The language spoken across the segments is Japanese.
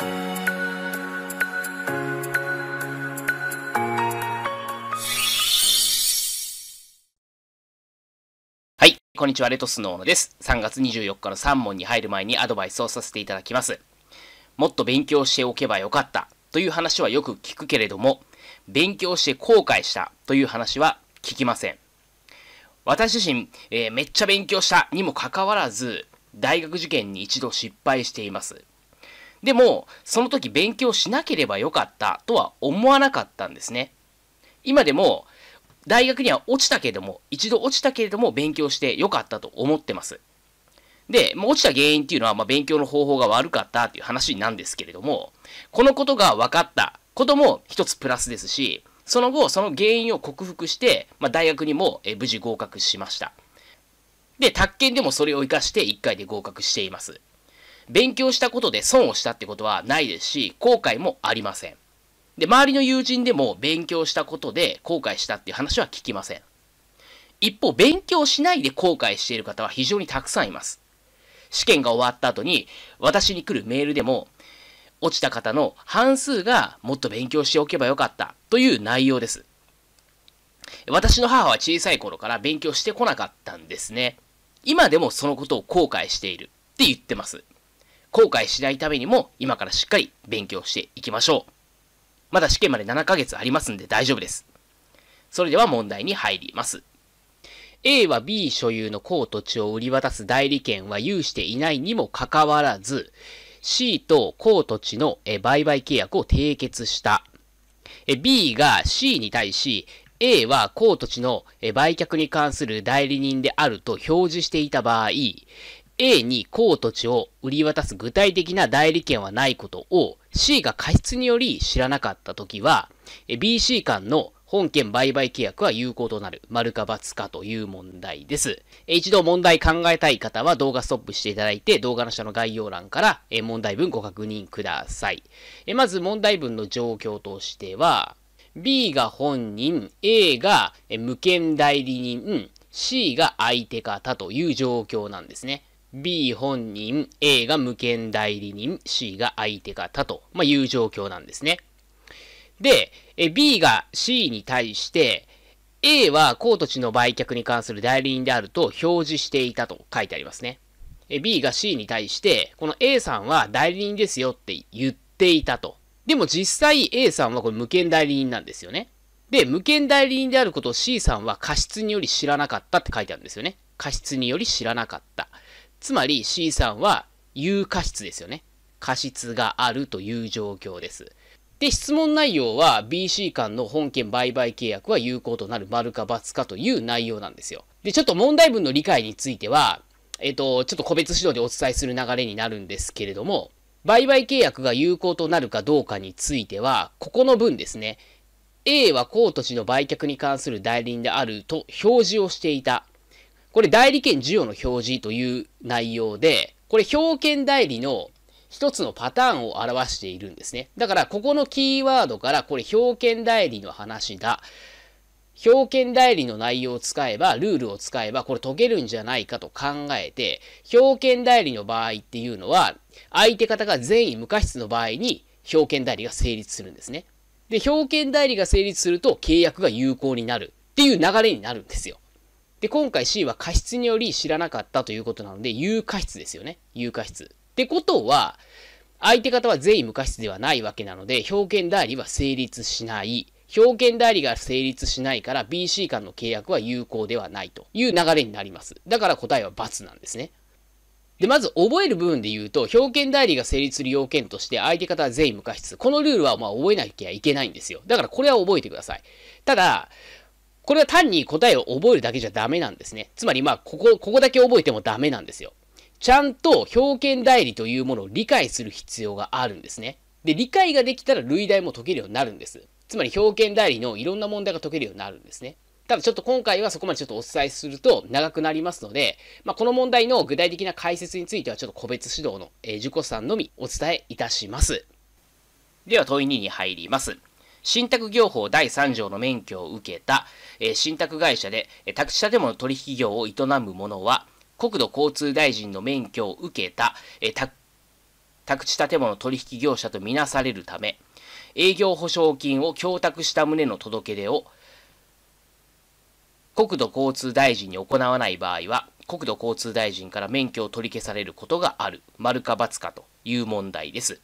はい、こんにちは、レトスの小野です。3月24日の3問に入る前にアドバイスをさせていただきます。もっと勉強しておけばよかったという話はよく聞くけれども、勉強して後悔したという話は聞きません。私自身、えー、めっちゃ勉強したにもかかわらず、大学受験に一度失敗しています。でも、その時勉強しなければよかったとは思わなかったんですね。今でも、大学には落ちたけれども、一度落ちたけれども勉強してよかったと思ってます。で、もう落ちた原因っていうのは、まあ、勉強の方法が悪かったっていう話なんですけれども、このことが分かったことも一つプラスですし、その後、その原因を克服して、まあ、大学にも無事合格しました。で、宅建でもそれを活かして1回で合格しています。勉強したことで損をしたってことはないですし、後悔もありません。で、周りの友人でも勉強したことで後悔したっていう話は聞きません。一方、勉強しないで後悔している方は非常にたくさんいます。試験が終わった後に、私に来るメールでも、落ちた方の半数がもっと勉強しておけばよかったという内容です。私の母は小さい頃から勉強してこなかったんですね。今でもそのことを後悔しているって言ってます。後悔しないためにも、今からしっかり勉強していきましょう。まだ試験まで7ヶ月ありますんで大丈夫です。それでは問題に入ります。A は B 所有の公土地を売り渡す代理権は有していないにもかかわらず、C と公土地の売買契約を締結した。B が C に対し、A は公土地の売却に関する代理人であると表示していた場合、A に高土地を売り渡す具体的な代理権はないことを C が過失により知らなかったときは、BC 間の本件売買契約は有効となる。丸か×かという問題です。一度問題考えたい方は動画ストップしていただいて、動画の下の概要欄から問題文ご確認ください。まず問題文の状況としては、B が本人、A が無権代理人、C が相手方という状況なんですね。B 本人、A が無権代理人、C が相手方と、まあ、いう状況なんですね。で、B が C に対して、A は公土地の売却に関する代理人であると表示していたと書いてありますね。B が C に対して、この A さんは代理人ですよって言っていたと。でも実際 A さんはこれ無権代理人なんですよね。で、無権代理人であることを C さんは過失により知らなかったって書いてあるんですよね。過失により知らなかった。つまり C さんは有過失ですよね。過失があるという状況です。で、質問内容は BC 間の本件売買契約は有効となる丸か×かという内容なんですよ。で、ちょっと問題文の理解については、えっと、ちょっと個別指導でお伝えする流れになるんですけれども、売買契約が有効となるかどうかについては、ここの文ですね。A は公土地の売却に関する代理人であると表示をしていた。これ代理権授与の表示という内容で、これ表券代理の一つのパターンを表しているんですね。だからここのキーワードからこれ表券代理の話だ。表券代理の内容を使えば、ルールを使えば、これ解けるんじゃないかと考えて、表券代理の場合っていうのは、相手方が善意無過失の場合に、表券代理が成立するんですね。で、表券代理が成立すると、契約が有効になるっていう流れになるんですよ。で、今回 C は過失により知らなかったということなので、有過失ですよね。有過失。ってことは、相手方は全員無過失ではないわけなので、表現代理は成立しない。表現代理が成立しないから BC 間の契約は有効ではないという流れになります。だから答えは×なんですね。で、まず覚える部分で言うと、表現代理が成立する要件として相手方は全員無過失。このルールはまあ覚えなきゃいけないんですよ。だからこれは覚えてください。ただ、これは単に答えを覚えるだけじゃダメなんですね。つまりまあ、ここ、ここだけ覚えてもダメなんですよ。ちゃんと表現代理というものを理解する必要があるんですね。で、理解ができたら類題も解けるようになるんです。つまり表現代理のいろんな問題が解けるようになるんですね。ただちょっと今回はそこまでちょっとお伝えすると長くなりますので、まあ、この問題の具体的な解説についてはちょっと個別指導の、え受講さんのみお伝えいたします。では問い2に入ります。信託業法第3条の免許を受けた、え信託会社で、え宅地建物取引業を営む者は、国土交通大臣の免許を受けた、え宅地建物取引業者とみなされるため、営業保証金を供託した旨の届け出を、国土交通大臣に行わない場合は、国土交通大臣から免許を取り消されることがある、丸か×かという問題です。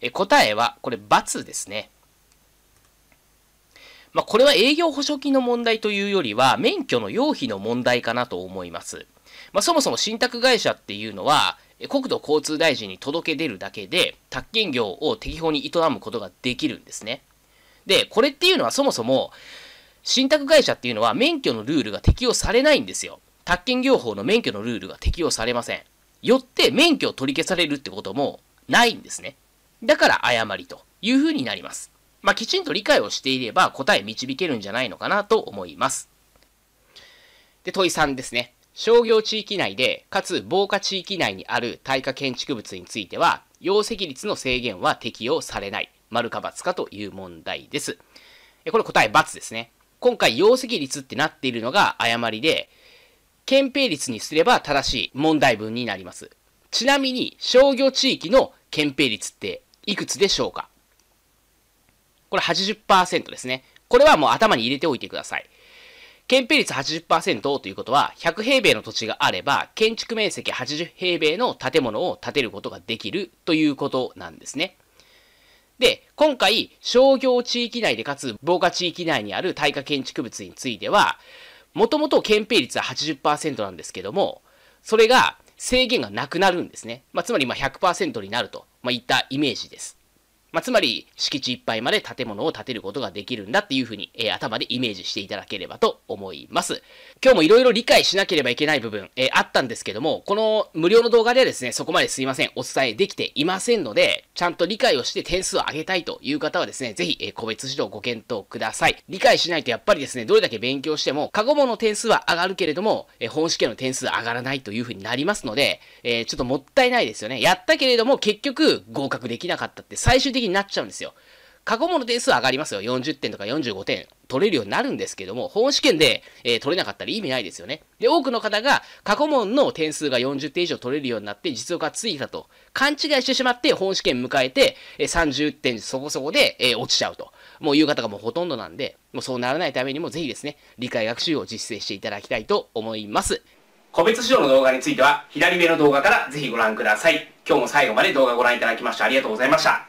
え答えは、これ×ですね。まあ、これは営業保証金の問題というよりは、免許の要否の問題かなと思います。まあ、そもそも信託会社っていうのは、国土交通大臣に届け出るだけで、宅建業を適法に営むことができるんですね。で、これっていうのはそもそも、信託会社っていうのは免許のルールが適用されないんですよ。宅建業法の免許のルールが適用されません。よって免許を取り消されるってこともないんですね。だから誤りというふうになります。まあ、きちんと理解をしていれば答え導けるんじゃないのかなと思います。で、問い3ですね。商業地域内で、かつ防火地域内にある耐火建築物については、容積率の制限は適用されない。丸か×かという問題です。これ答え×ですね。今回容積率ってなっているのが誤りで、憲兵率にすれば正しい問題文になります。ちなみに、商業地域の憲兵率っていくつでしょうかこれ80%ですね。これはもう頭に入れておいてください。建兵率80%ということは、100平米の土地があれば、建築面積80平米の建物を建てることができるということなんですね。で、今回、商業地域内でかつ防火地域内にある耐火建築物については、もともと憲兵率は80%なんですけども、それが制限がなくなるんですね。まあ、つまりま100%になると、まあ、いったイメージです。まあ、つまり敷地いっぱいまで建物を建てることができるんだっていうふうに、えー、頭でイメージしていただければと思います。今日もいろいろ理解しなければいけない部分、えー、あったんですけども、この無料の動画ではですね、そこまですいません、お伝えできていませんので、ちゃんと理解をして点数を上げたいという方はですね、ぜひ、えー、個別指導ご検討ください。理解しないとやっぱりですね、どれだけ勉強しても、過去問の点数は上がるけれども、えー、本試験の点数上がらないというふうになりますので、えー、ちょっともったいないですよね。やったけれども、結局合格できなかったって最終的になっちゃうんですよ。過去問の点数は上がりますよ。40点とか45点取れるようになるんですけども、本試験で、えー、取れなかったら意味ないですよね。で、多くの方が過去問の点数が40点以上取れるようになって実力がついたと勘違いしてしまって本試験迎えて、えー、30点そこそこで、えー、落ちちゃうと。もういう方がもうほとんどなんで、もうそうならないためにもぜひですね、理解学習を実践していただきたいと思います。個別指導の動画については左上の動画からぜひご覧ください。今日も最後まで動画ご覧いただきましてありがとうございました。